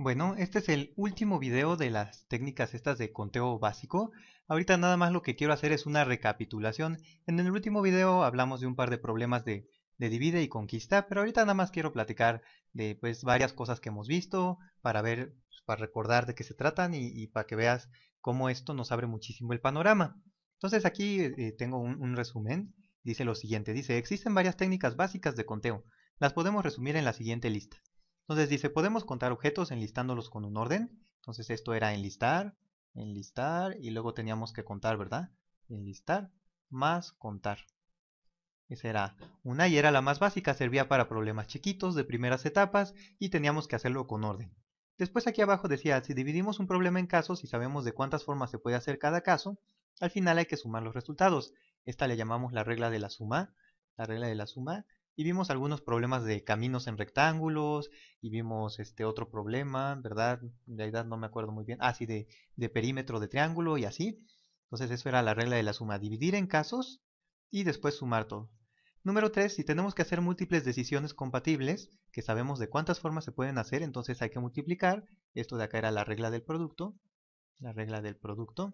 Bueno, este es el último video de las técnicas estas de conteo básico. Ahorita nada más lo que quiero hacer es una recapitulación. En el último video hablamos de un par de problemas de, de divide y conquista, pero ahorita nada más quiero platicar de pues varias cosas que hemos visto para ver, pues, para recordar de qué se tratan y, para que veas cómo esto nos abre muchísimo el panorama. Entonces aquí eh, tengo un resumen. Dice lo siguiente, dice, existen varias técnicas básicas de conteo. Las podemos resumir en la siguiente lista. Entonces dice, podemos contar objetos enlistándolos con un orden. Entonces esto era enlistar, enlistar y luego teníamos que contar, ¿verdad? Enlistar más contar. Esa era una y era la más básica, servía para problemas chiquitos de primeras etapas y teníamos que hacerlo con orden. Después aquí abajo decía, si dividimos un problema en casos y sabemos de cuántas formas se puede hacer cada caso, al final hay que sumar los resultados. Esta le llamamos la regla de la suma, la regla de la suma, y vimos algunos problemas de caminos en rectángulos y vimos este otro problema, ¿verdad? De edad no me acuerdo muy bien. Ah, sí, de, de perímetro de triángulo y así. Entonces eso era la regla de la suma, dividir en casos y después sumar todo. Número 3, si tenemos que hacer múltiples decisiones compatibles, que sabemos de cuántas formas se pueden hacer, entonces hay que multiplicar. Esto de acá era la regla del producto, la regla del producto,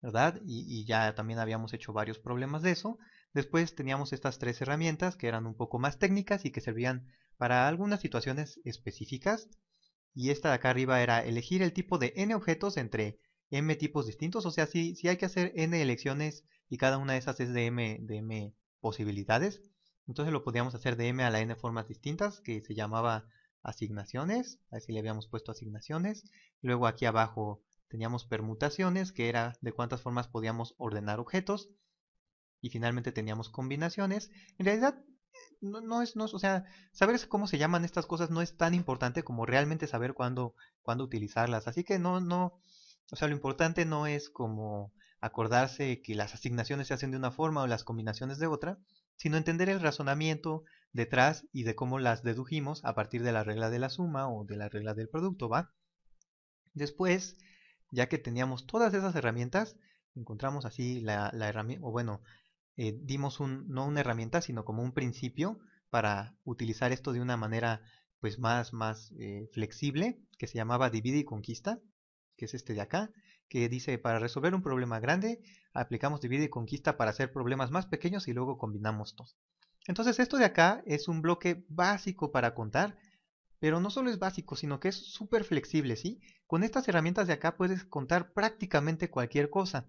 ¿verdad? y ya también habíamos hecho varios problemas de eso. Después teníamos estas tres herramientas que eran un poco más técnicas y que servían para algunas situaciones específicas. Y esta de acá arriba era elegir el tipo de n objetos entre m tipos distintos. O sea, si, hay que hacer n elecciones y cada una de esas es de m, de m posibilidades, entonces lo podíamos hacer de m a la n formas distintas que se llamaba asignaciones. Así le habíamos puesto asignaciones. Luego aquí abajo teníamos permutaciones que era de cuántas formas podíamos ordenar objetos y finalmente teníamos combinaciones. En realidad, no, es, no, o sea, saber cómo se llaman estas cosas no es tan importante como realmente saber cuándo, cuándo utilizarlas. Así que no, no, o sea, lo importante no es como acordarse que las asignaciones se hacen de una forma o las combinaciones de otra, sino entender el razonamiento detrás y de cómo las dedujimos a partir de la regla de la suma o de la regla del producto, ¿va? Después, ya que teníamos todas esas herramientas, encontramos así la, la herramienta, o bueno, eh, dimos un, no una herramienta, sino como un principio para utilizar esto de una manera pues más, más eh, flexible, que se llamaba divide y conquista, que es este de acá, que dice para resolver un problema grande, aplicamos divide y conquista para hacer problemas más pequeños y luego combinamos todos. Entonces esto de acá es un bloque básico para contar, pero no solo es básico, sino que es súper flexible, ¿sí? Con estas herramientas de acá puedes contar prácticamente cualquier cosa.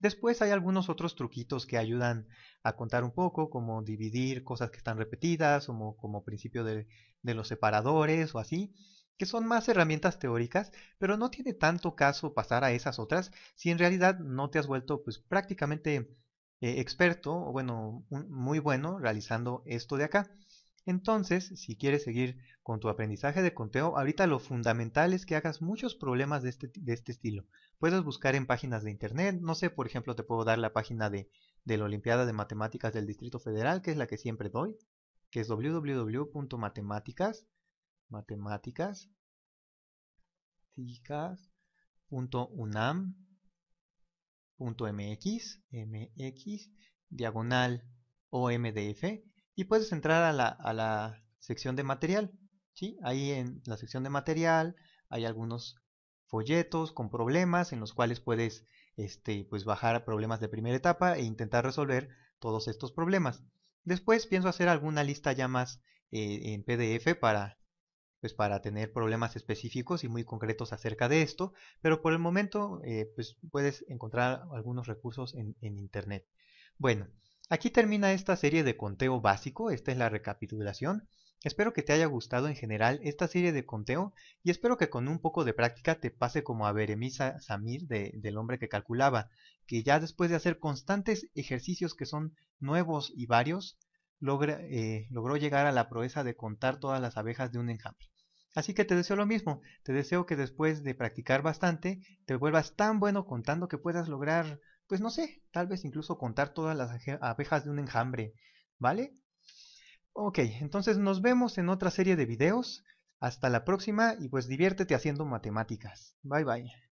Después hay algunos otros truquitos que ayudan a contar un poco, como dividir cosas que están repetidas, como, como principio de, los separadores o así, que son más herramientas teóricas, pero no tiene tanto caso pasar a esas otras si en realidad no te has vuelto pues prácticamente eh, experto o bueno, muy bueno realizando esto de acá. Entonces, si quieres seguir con tu aprendizaje de conteo, ahorita lo fundamental es que hagas muchos problemas este de este, estilo. Puedes buscar en páginas de internet, no sé, por ejemplo, te puedo dar la página de, de la Olimpiada de Matemáticas del Distrito Federal, que es la que siempre doy, que es wwwmatemáticasunammx matemáticas, mx, diagonal OMDF y puedes entrar a la, a la sección de material. ¿sí? Ahí en la sección de material hay algunos folletos con problemas en los cuales puedes este, pues bajar problemas de primera etapa e intentar resolver todos estos problemas. Después pienso hacer alguna lista ya más eh, en PDF para, pues para tener problemas específicos y muy concretos acerca de esto, pero por el momento eh, pues puedes encontrar algunos recursos en, en Internet. Bueno, Aquí termina esta serie de conteo básico, esta es la recapitulación. Espero que te haya gustado en general esta serie de conteo y espero que con un poco de práctica te pase como a Beremisa Samir del hombre que calculaba, que ya después de hacer constantes ejercicios que son nuevos y varios, eh, logró llegar a la proeza de contar todas las abejas de un enjambre. Así que te deseo lo mismo, te deseo que después de practicar bastante te vuelvas tan bueno contando que puedas lograr pues no sé, tal vez incluso contar todas las abejas de un enjambre, ¿vale? Ok, entonces nos vemos en otra serie de videos. Hasta la próxima y pues diviértete haciendo matemáticas. Bye bye.